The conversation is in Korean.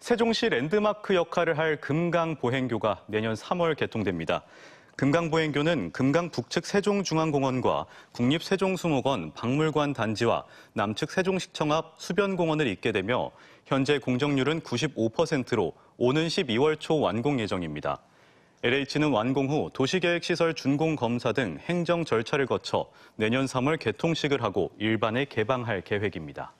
세종시 랜드마크 역할을 할 금강보행교가 내년 3월 개통됩니다. 금강보행교는 금강 북측 세종중앙공원과 국립세종수목원 박물관 단지와 남측 세종시청 앞 수변공원을 잇게 되며 현재 공정률은 95%로 오는 12월 초 완공 예정입니다. LH는 완공 후 도시계획시설 준공검사 등 행정 절차를 거쳐 내년 3월 개통식을 하고 일반에 개방할 계획입니다.